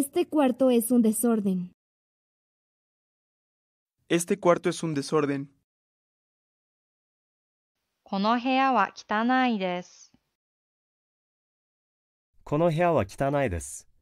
Este cuarto es un desorden. Este cuarto es un desorden. この部屋は汚いです。この部屋は汚いです。